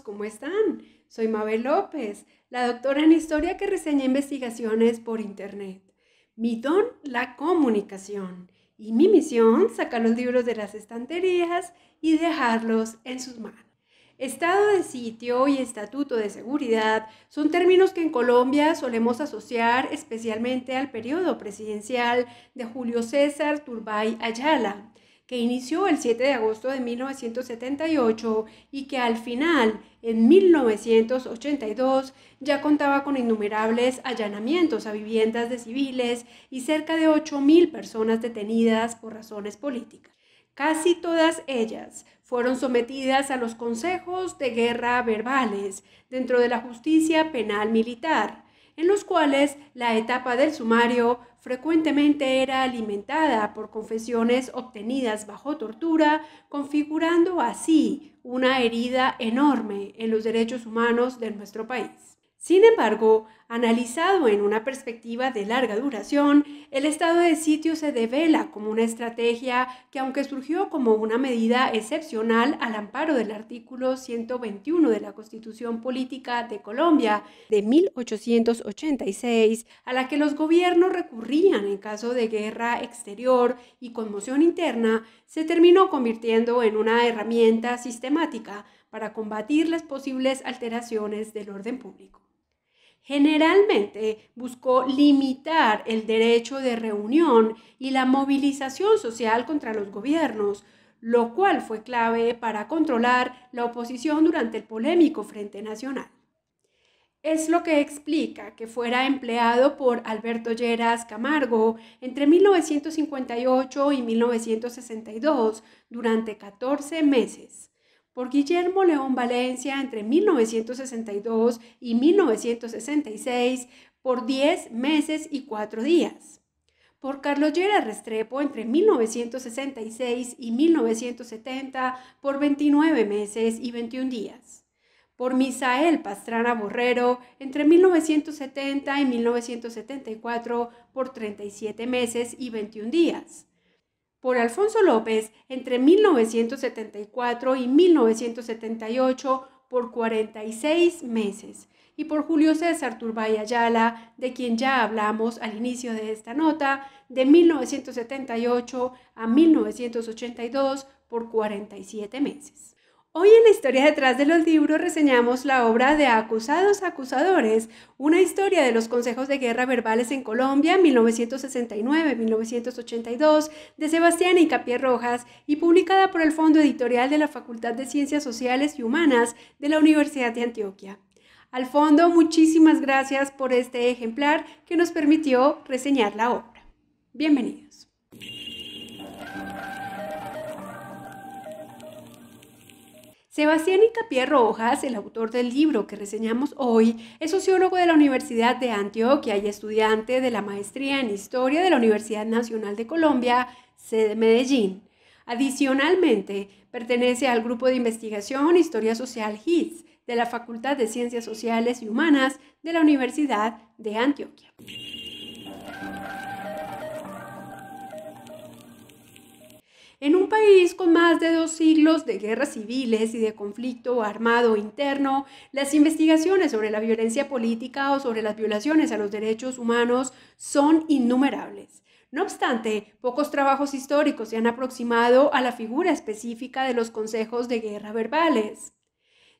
¿cómo están? Soy Mabel López, la doctora en historia que reseña investigaciones por Internet. Mi don, la comunicación. Y mi misión, sacar los libros de las estanterías y dejarlos en sus manos. Estado de sitio y estatuto de seguridad son términos que en Colombia solemos asociar especialmente al periodo presidencial de Julio César Turbay Ayala que inició el 7 de agosto de 1978 y que al final, en 1982, ya contaba con innumerables allanamientos a viviendas de civiles y cerca de 8.000 personas detenidas por razones políticas. Casi todas ellas fueron sometidas a los consejos de guerra verbales dentro de la justicia penal militar en los cuales la etapa del sumario frecuentemente era alimentada por confesiones obtenidas bajo tortura, configurando así una herida enorme en los derechos humanos de nuestro país. Sin embargo, analizado en una perspectiva de larga duración, el estado de sitio se devela como una estrategia que, aunque surgió como una medida excepcional al amparo del artículo 121 de la Constitución Política de Colombia de 1886, a la que los gobiernos recurrían en caso de guerra exterior y conmoción interna, se terminó convirtiendo en una herramienta sistemática para combatir las posibles alteraciones del orden público generalmente buscó limitar el derecho de reunión y la movilización social contra los gobiernos, lo cual fue clave para controlar la oposición durante el polémico Frente Nacional. Es lo que explica que fuera empleado por Alberto Lleras Camargo entre 1958 y 1962 durante 14 meses por Guillermo León Valencia entre 1962 y 1966 por 10 meses y 4 días. Por Carlos Llera Restrepo entre 1966 y 1970 por 29 meses y 21 días. Por Misael Pastrana Borrero entre 1970 y 1974 por 37 meses y 21 días por Alfonso López entre 1974 y 1978 por 46 meses y por Julio César Turbay Ayala, de quien ya hablamos al inicio de esta nota, de 1978 a 1982 por 47 meses. Hoy en la historia detrás de los libros reseñamos la obra de Acusados Acusadores, una historia de los consejos de guerra verbales en Colombia 1969-1982 de Sebastián Incapié Rojas y publicada por el Fondo Editorial de la Facultad de Ciencias Sociales y Humanas de la Universidad de Antioquia. Al fondo, muchísimas gracias por este ejemplar que nos permitió reseñar la obra. Bienvenidos. Sebastián Itapié Rojas, el autor del libro que reseñamos hoy, es sociólogo de la Universidad de Antioquia y estudiante de la maestría en Historia de la Universidad Nacional de Colombia, sede Medellín. Adicionalmente, pertenece al grupo de investigación Historia Social HITS de la Facultad de Ciencias Sociales y Humanas de la Universidad de Antioquia. En un país con más de dos siglos de guerras civiles y de conflicto armado interno, las investigaciones sobre la violencia política o sobre las violaciones a los derechos humanos son innumerables. No obstante, pocos trabajos históricos se han aproximado a la figura específica de los consejos de guerra verbales.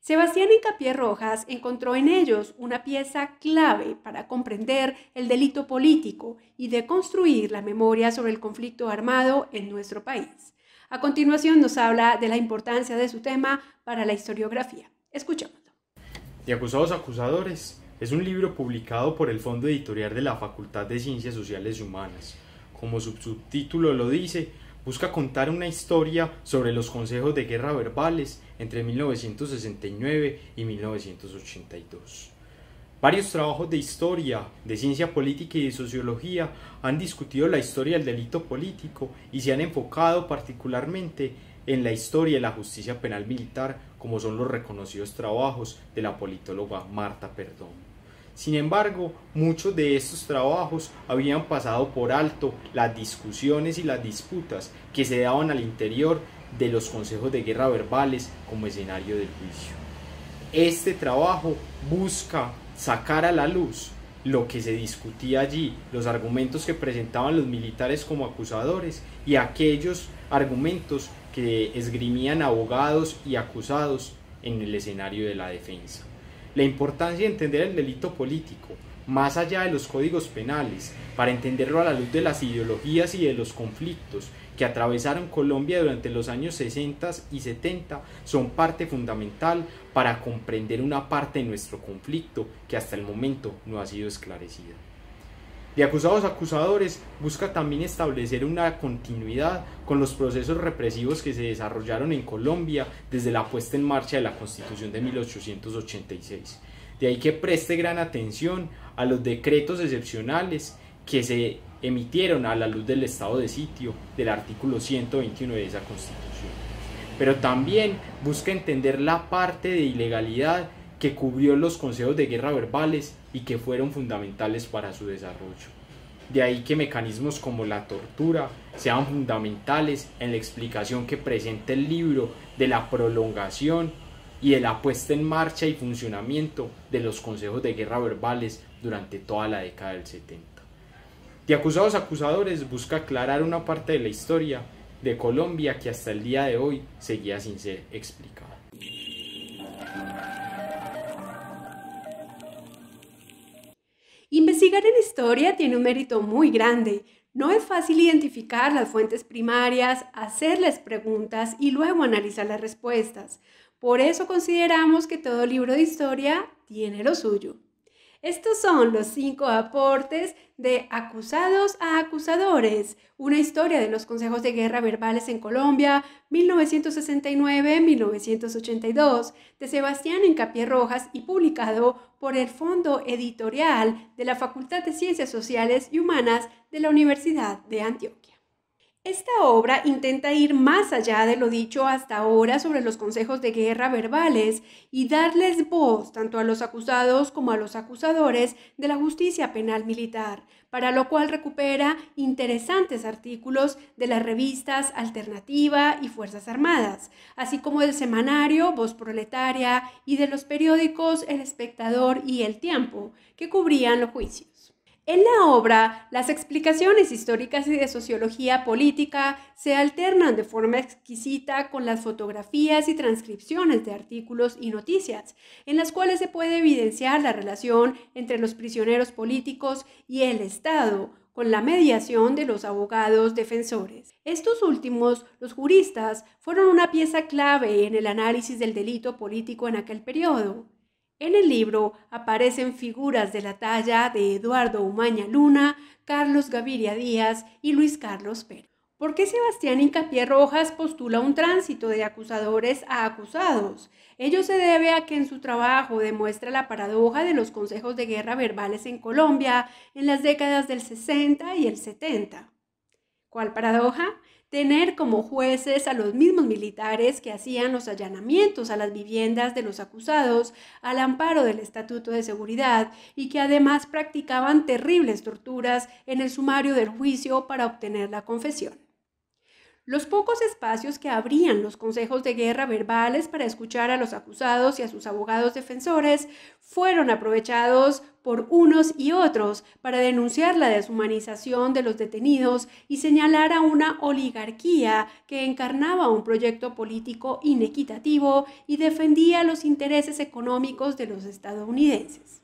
Sebastián Incapié Rojas encontró en ellos una pieza clave para comprender el delito político y deconstruir la memoria sobre el conflicto armado en nuestro país. A continuación nos habla de la importancia de su tema para la historiografía. Escuchémoslo. De acusados acusadores es un libro publicado por el Fondo Editorial de la Facultad de Ciencias Sociales y Humanas. Como su subtítulo lo dice, busca contar una historia sobre los consejos de guerra verbales entre 1969 y 1982. Varios trabajos de historia, de ciencia política y de sociología han discutido la historia del delito político y se han enfocado particularmente en la historia de la justicia penal militar, como son los reconocidos trabajos de la politóloga Marta Perdón. Sin embargo, muchos de estos trabajos habían pasado por alto las discusiones y las disputas que se daban al interior de los consejos de guerra verbales como escenario del juicio. Este trabajo busca sacar a la luz lo que se discutía allí, los argumentos que presentaban los militares como acusadores y aquellos argumentos que esgrimían abogados y acusados en el escenario de la defensa la importancia de entender el delito político, más allá de los códigos penales, para entenderlo a la luz de las ideologías y de los conflictos que atravesaron Colombia durante los años 60 y 70, son parte fundamental para comprender una parte de nuestro conflicto que hasta el momento no ha sido esclarecida de acusados a acusadores busca también establecer una continuidad con los procesos represivos que se desarrollaron en Colombia desde la puesta en marcha de la Constitución de 1886. De ahí que preste gran atención a los decretos excepcionales que se emitieron a la luz del estado de sitio del artículo 121 de esa Constitución. Pero también busca entender la parte de ilegalidad que cubrió los consejos de guerra verbales y que fueron fundamentales para su desarrollo. De ahí que mecanismos como la tortura sean fundamentales en la explicación que presenta el libro de la prolongación y de la puesta en marcha y funcionamiento de los consejos de guerra verbales durante toda la década del 70. De acusados acusadores busca aclarar una parte de la historia de Colombia que hasta el día de hoy seguía sin ser explicada. Investigar en historia tiene un mérito muy grande. No es fácil identificar las fuentes primarias, hacerles preguntas y luego analizar las respuestas. Por eso consideramos que todo libro de historia tiene lo suyo. Estos son los cinco aportes de Acusados a Acusadores, una historia de los consejos de guerra verbales en Colombia, 1969-1982, de Sebastián Encapié Rojas y publicado por el Fondo Editorial de la Facultad de Ciencias Sociales y Humanas de la Universidad de Antioquia. Esta obra intenta ir más allá de lo dicho hasta ahora sobre los consejos de guerra verbales y darles voz tanto a los acusados como a los acusadores de la justicia penal militar, para lo cual recupera interesantes artículos de las revistas Alternativa y Fuerzas Armadas, así como del semanario Voz Proletaria y de los periódicos El Espectador y El Tiempo, que cubrían los juicios. En la obra, las explicaciones históricas y de sociología política se alternan de forma exquisita con las fotografías y transcripciones de artículos y noticias, en las cuales se puede evidenciar la relación entre los prisioneros políticos y el Estado, con la mediación de los abogados defensores. Estos últimos, los juristas, fueron una pieza clave en el análisis del delito político en aquel periodo. En el libro aparecen figuras de la talla de Eduardo Umaña Luna, Carlos Gaviria Díaz y Luis Carlos Pérez. ¿Por qué Sebastián Incapié Rojas postula un tránsito de acusadores a acusados? Ello se debe a que en su trabajo demuestra la paradoja de los consejos de guerra verbales en Colombia en las décadas del 60 y el 70. ¿Cuál paradoja? tener como jueces a los mismos militares que hacían los allanamientos a las viviendas de los acusados al amparo del Estatuto de Seguridad y que además practicaban terribles torturas en el sumario del juicio para obtener la confesión los pocos espacios que abrían los consejos de guerra verbales para escuchar a los acusados y a sus abogados defensores fueron aprovechados por unos y otros para denunciar la deshumanización de los detenidos y señalar a una oligarquía que encarnaba un proyecto político inequitativo y defendía los intereses económicos de los estadounidenses.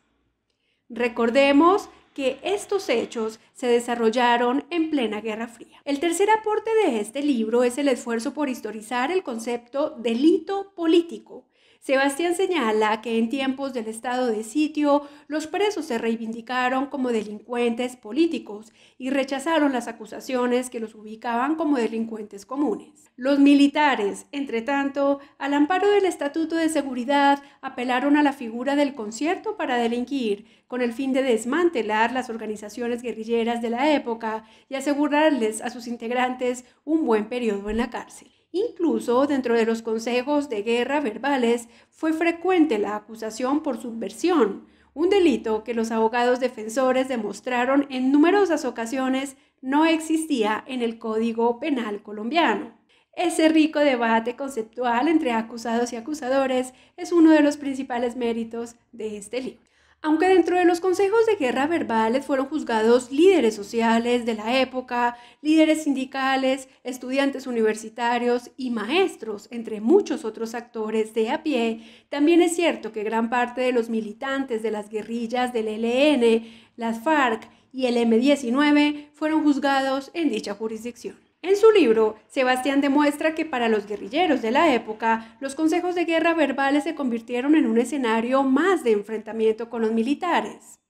Recordemos que estos hechos se desarrollaron en plena Guerra Fría. El tercer aporte de este libro es el esfuerzo por historizar el concepto delito político Sebastián señala que en tiempos del estado de sitio, los presos se reivindicaron como delincuentes políticos y rechazaron las acusaciones que los ubicaban como delincuentes comunes. Los militares, entre tanto, al amparo del Estatuto de Seguridad, apelaron a la figura del concierto para delinquir, con el fin de desmantelar las organizaciones guerrilleras de la época y asegurarles a sus integrantes un buen periodo en la cárcel. Incluso dentro de los consejos de guerra verbales fue frecuente la acusación por subversión, un delito que los abogados defensores demostraron en numerosas ocasiones no existía en el Código Penal colombiano. Ese rico debate conceptual entre acusados y acusadores es uno de los principales méritos de este libro. Aunque dentro de los consejos de guerra verbales fueron juzgados líderes sociales de la época, líderes sindicales, estudiantes universitarios y maestros, entre muchos otros actores de a pie, también es cierto que gran parte de los militantes de las guerrillas del ELN, las FARC y el M19 fueron juzgados en dicha jurisdicción. En su libro, Sebastián demuestra que para los guerrilleros de la época, los consejos de guerra verbales se convirtieron en un escenario más de enfrentamiento con los militares.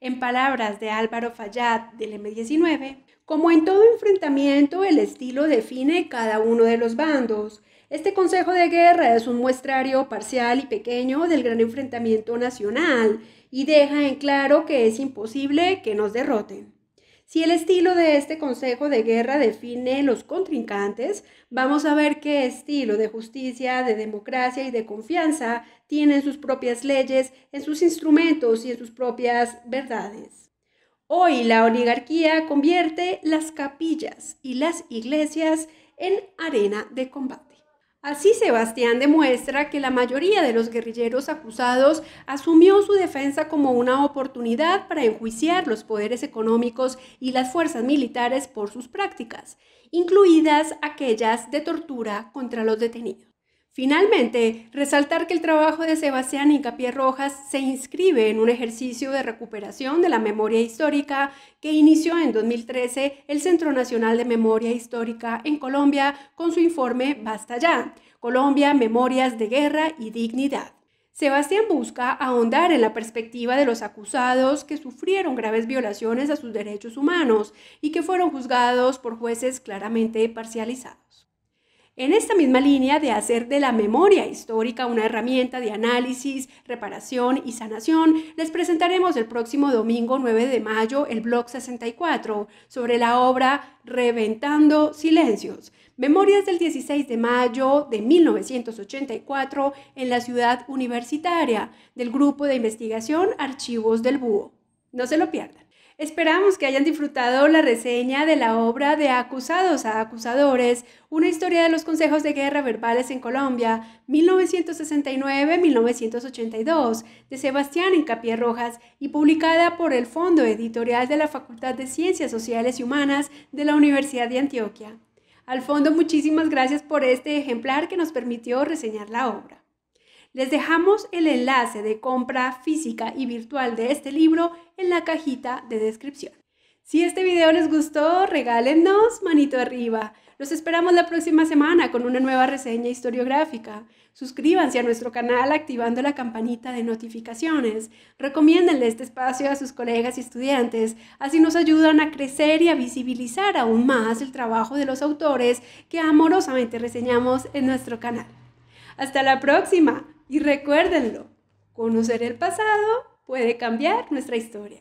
En palabras de Álvaro Fayad del M19, como en todo enfrentamiento, el estilo define cada uno de los bandos. Este consejo de guerra es un muestrario parcial y pequeño del gran enfrentamiento nacional y deja en claro que es imposible que nos derroten. Si el estilo de este consejo de guerra define los contrincantes, vamos a ver qué estilo de justicia, de democracia y de confianza tienen sus propias leyes, en sus instrumentos y en sus propias verdades. Hoy la oligarquía convierte las capillas y las iglesias en arena de combate. Así Sebastián demuestra que la mayoría de los guerrilleros acusados asumió su defensa como una oportunidad para enjuiciar los poderes económicos y las fuerzas militares por sus prácticas, incluidas aquellas de tortura contra los detenidos. Finalmente, resaltar que el trabajo de Sebastián Incapié Rojas se inscribe en un ejercicio de recuperación de la memoria histórica que inició en 2013 el Centro Nacional de Memoria Histórica en Colombia con su informe Basta ya, Colombia, Memorias de Guerra y Dignidad. Sebastián busca ahondar en la perspectiva de los acusados que sufrieron graves violaciones a sus derechos humanos y que fueron juzgados por jueces claramente parcializados. En esta misma línea de hacer de la memoria histórica una herramienta de análisis, reparación y sanación, les presentaremos el próximo domingo 9 de mayo el blog 64 sobre la obra Reventando Silencios, Memorias del 16 de mayo de 1984 en la ciudad universitaria del grupo de investigación Archivos del Búho. No se lo pierdan. Esperamos que hayan disfrutado la reseña de la obra de Acusados a Acusadores, una historia de los consejos de guerra verbales en Colombia, 1969-1982, de Sebastián Encapié Rojas y publicada por el Fondo Editorial de la Facultad de Ciencias Sociales y Humanas de la Universidad de Antioquia. Al fondo, muchísimas gracias por este ejemplar que nos permitió reseñar la obra. Les dejamos el enlace de compra física y virtual de este libro en la cajita de descripción. Si este video les gustó, regálenos manito arriba. Los esperamos la próxima semana con una nueva reseña historiográfica. Suscríbanse a nuestro canal activando la campanita de notificaciones. Recomiéndenle este espacio a sus colegas y estudiantes. Así nos ayudan a crecer y a visibilizar aún más el trabajo de los autores que amorosamente reseñamos en nuestro canal. Hasta la próxima. Y recuérdenlo, conocer el pasado puede cambiar nuestra historia.